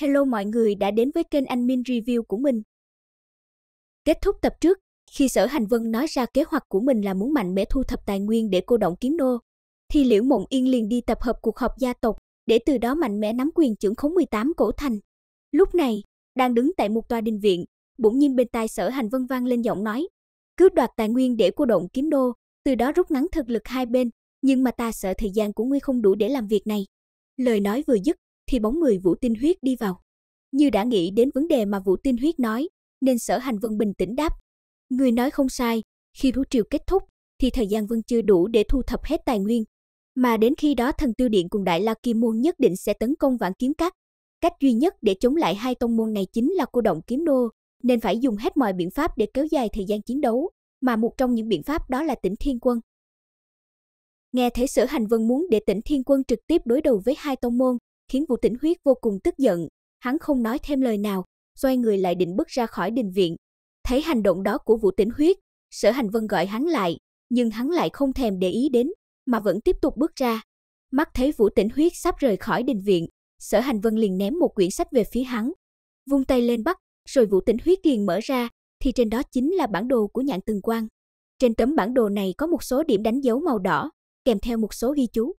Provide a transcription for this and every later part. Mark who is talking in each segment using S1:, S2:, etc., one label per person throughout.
S1: Hello mọi người đã đến với kênh Anh Min Review của mình. Kết thúc tập trước, khi Sở Hành Vân nói ra kế hoạch của mình là muốn mạnh mẽ thu thập tài nguyên để cô động kiếm nô, thì Liễu Mộng Yên liền đi tập hợp cuộc họp gia tộc để từ đó mạnh mẽ nắm quyền trưởng khống 18 cổ thành. Lúc này, đang đứng tại một tòa đình viện, bỗng nhiên bên tai Sở Hành Vân vang lên giọng nói: "Cứ đoạt tài nguyên để cô động kiếm nô, từ đó rút ngắn thực lực hai bên, nhưng mà ta sợ thời gian của ngươi không đủ để làm việc này." Lời nói vừa dứt, thì bóng người Vũ Tinh Huyết đi vào. Như đã nghĩ đến vấn đề mà Vũ Tinh Huyết nói, nên Sở Hành Vân bình tĩnh đáp. Người nói không sai, khi thú triều kết thúc, thì thời gian Vân chưa đủ để thu thập hết tài nguyên. Mà đến khi đó thần tiêu điện cùng Đại La Kim Môn nhất định sẽ tấn công vạn kiếm các. Cách duy nhất để chống lại hai tông môn này chính là cô động kiếm nô, nên phải dùng hết mọi biện pháp để kéo dài thời gian chiến đấu, mà một trong những biện pháp đó là tỉnh thiên quân. Nghe thấy sở hành vân muốn để tỉnh thiên quân trực tiếp đối đầu với hai tông môn, khiến Vũ Tĩnh Huyết vô cùng tức giận. Hắn không nói thêm lời nào, xoay người lại định bước ra khỏi đình viện. Thấy hành động đó của Vũ Tĩnh Huyết, Sở Hành Vân gọi hắn lại, nhưng hắn lại không thèm để ý đến, mà vẫn tiếp tục bước ra. Mắt thấy Vũ Tĩnh Huyết sắp rời khỏi đình viện, Sở Hành Vân liền ném một quyển sách về phía hắn, vung tay lên bắt, rồi Vũ Tĩnh Huyết liền mở ra, thì trên đó chính là bản đồ của nhạn từng quang. Trên tấm bản đồ này có một số điểm đánh dấu màu đỏ, kèm theo một số ghi chú.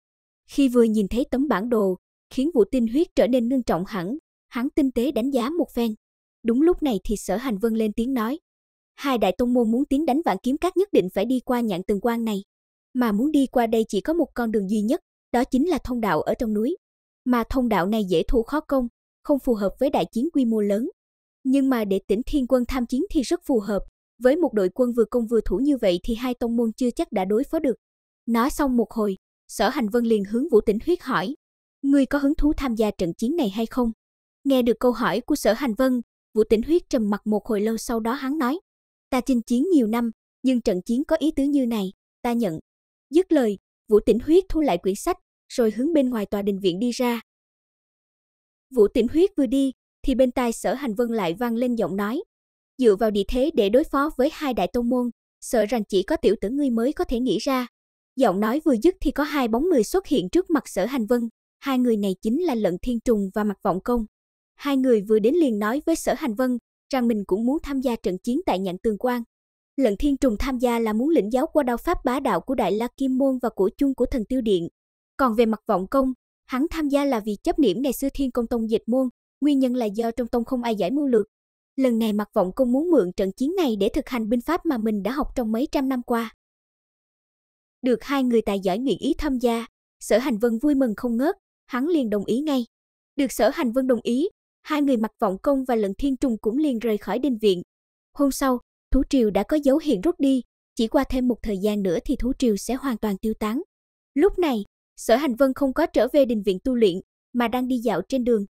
S1: Khi vừa nhìn thấy tấm bản đồ, khiến vụ tinh huyết trở nên ngưng trọng hẳn. Hắn tinh tế đánh giá một phen. Đúng lúc này thì sở hành vân lên tiếng nói. Hai đại tông môn muốn tiến đánh vạn kiếm các nhất định phải đi qua nhạn từng quan này. Mà muốn đi qua đây chỉ có một con đường duy nhất, đó chính là thông đạo ở trong núi. Mà thông đạo này dễ thủ khó công, không phù hợp với đại chiến quy mô lớn. Nhưng mà để tỉnh thiên quân tham chiến thì rất phù hợp. Với một đội quân vừa công vừa thủ như vậy thì hai tông môn chưa chắc đã đối phó được. Nói xong một hồi, sở hành vân liền hướng vũ tỉnh huyết hỏi ngươi có hứng thú tham gia trận chiến này hay không? Nghe được câu hỏi của sở hành vân, Vũ Tĩnh Huyết trầm mặt một hồi lâu sau đó hắn nói, ta chinh chiến nhiều năm, nhưng trận chiến có ý tứ như này, ta nhận. Dứt lời, Vũ Tĩnh Huyết thu lại quyển sách, rồi hướng bên ngoài tòa đình viện đi ra. Vũ Tĩnh Huyết vừa đi, thì bên tai sở hành vân lại vang lên giọng nói, dựa vào địa thế để đối phó với hai đại tôn môn, sợ rằng chỉ có tiểu tử ngươi mới có thể nghĩ ra. Giọng nói vừa dứt thì có hai bóng người xuất hiện trước mặt sở hành vân hai người này chính là Lận Thiên Trùng và Mặc Vọng Công. Hai người vừa đến liền nói với Sở Hành Vân rằng mình cũng muốn tham gia trận chiến tại Nhạn Tường Quan. Lận Thiên Trùng tham gia là muốn lĩnh giáo qua đao pháp bá đạo của Đại La Kim Môn và của chung của Thần Tiêu Điện. Còn về Mặc Vọng Công, hắn tham gia là vì chấp niệm ngày xưa Thiên Công Tông dịch môn, nguyên nhân là do trong tông không ai giải mưu lược. Lần này Mặc Vọng Công muốn mượn trận chiến này để thực hành binh pháp mà mình đã học trong mấy trăm năm qua. Được hai người tài giỏi nguyện ý tham gia, Sở Hành Vân vui mừng không ngớt, hắn liền đồng ý ngay. Được sở hành vân đồng ý, hai người mặc vọng công và lận thiên trùng cũng liền rời khỏi đình viện. Hôm sau, thú triều đã có dấu hiệu rút đi, chỉ qua thêm một thời gian nữa thì thú triều sẽ hoàn toàn tiêu tán. Lúc này, sở hành vân không có trở về đình viện tu luyện, mà đang đi dạo trên đường.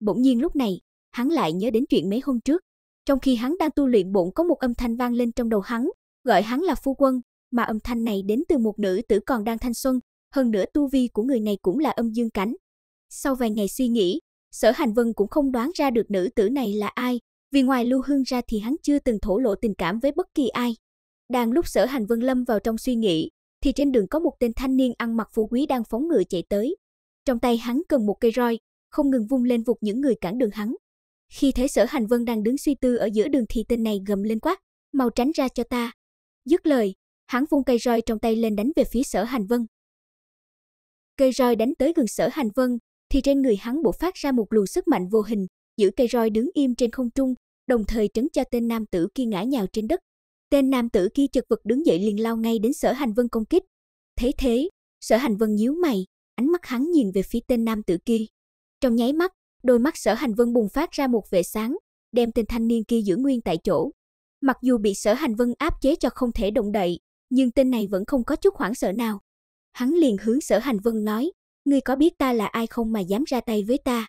S1: Bỗng nhiên lúc này, hắn lại nhớ đến chuyện mấy hôm trước. Trong khi hắn đang tu luyện bỗng có một âm thanh vang lên trong đầu hắn, gọi hắn là phu quân, mà âm thanh này đến từ một nữ tử còn đang thanh xuân, hơn nữa tu vi của người này cũng là âm dương cảnh. Sau vài ngày suy nghĩ, Sở Hành Vân cũng không đoán ra được nữ tử này là ai, vì ngoài Lưu Hương ra thì hắn chưa từng thổ lộ tình cảm với bất kỳ ai. Đang lúc Sở Hành Vân lâm vào trong suy nghĩ, thì trên đường có một tên thanh niên ăn mặc phú quý đang phóng ngựa chạy tới. Trong tay hắn cầm một cây roi, không ngừng vung lên vụt những người cản đường hắn. Khi thấy Sở Hành Vân đang đứng suy tư ở giữa đường thì tên này gầm lên quát, mau tránh ra cho ta. Dứt lời, hắn vung cây roi trong tay lên đánh về phía Sở Hành Vân cây roi đánh tới gần sở hành vân, thì trên người hắn bộc phát ra một luồng sức mạnh vô hình, giữ cây roi đứng im trên không trung, đồng thời trấn cho tên nam tử kia ngã nhào trên đất. Tên nam tử kia chật vật đứng dậy liền lao ngay đến sở hành vân công kích. Thế thế, sở hành vân nhíu mày, ánh mắt hắn nhìn về phía tên nam tử kia. Trong nháy mắt, đôi mắt sở hành vân bùng phát ra một vệ sáng, đem tên thanh niên kia giữ nguyên tại chỗ. Mặc dù bị sở hành vân áp chế cho không thể động đậy, nhưng tên này vẫn không có chút hoảng sợ nào, Hắn liền hướng sở hành vân nói, ngươi có biết ta là ai không mà dám ra tay với ta.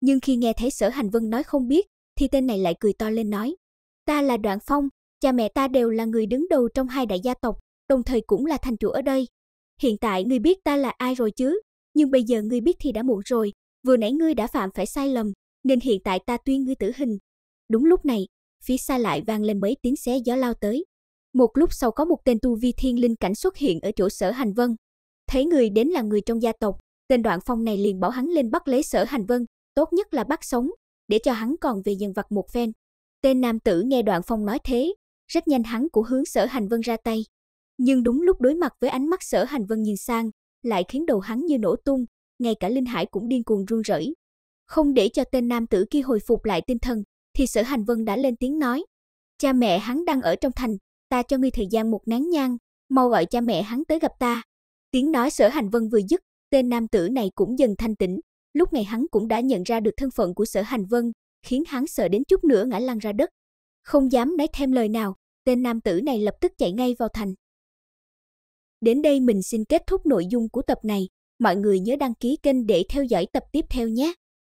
S1: Nhưng khi nghe thấy sở hành vân nói không biết, thì tên này lại cười to lên nói, ta là Đoạn Phong, cha mẹ ta đều là người đứng đầu trong hai đại gia tộc, đồng thời cũng là thành chủ ở đây. Hiện tại ngươi biết ta là ai rồi chứ, nhưng bây giờ ngươi biết thì đã muộn rồi, vừa nãy ngươi đã phạm phải sai lầm, nên hiện tại ta tuyên ngươi tử hình. Đúng lúc này, phía xa lại vang lên mấy tiếng xé gió lao tới. Một lúc sau có một tên tu vi thiên linh cảnh xuất hiện ở chỗ sở hành vân, Thấy người đến là người trong gia tộc, tên đoạn phong này liền bảo hắn lên bắt lấy sở hành vân, tốt nhất là bắt sống, để cho hắn còn về dần vật một phen. Tên nam tử nghe đoạn phong nói thế, rất nhanh hắn của hướng sở hành vân ra tay. Nhưng đúng lúc đối mặt với ánh mắt sở hành vân nhìn sang, lại khiến đầu hắn như nổ tung, ngay cả linh hải cũng điên cuồng run rẩy. Không để cho tên nam tử kia hồi phục lại tinh thần, thì sở hành vân đã lên tiếng nói. Cha mẹ hắn đang ở trong thành, ta cho ngươi thời gian một nén nhang, mau gọi cha mẹ hắn tới gặp ta. Tiếng nói sở hành vân vừa dứt, tên nam tử này cũng dần thanh tỉnh Lúc này hắn cũng đã nhận ra được thân phận của sở hành vân, khiến hắn sợ đến chút nữa ngã lăn ra đất. Không dám nói thêm lời nào, tên nam tử này lập tức chạy ngay vào thành. Đến đây mình xin kết thúc nội dung của tập này. Mọi người nhớ đăng ký kênh để theo dõi tập tiếp theo nhé.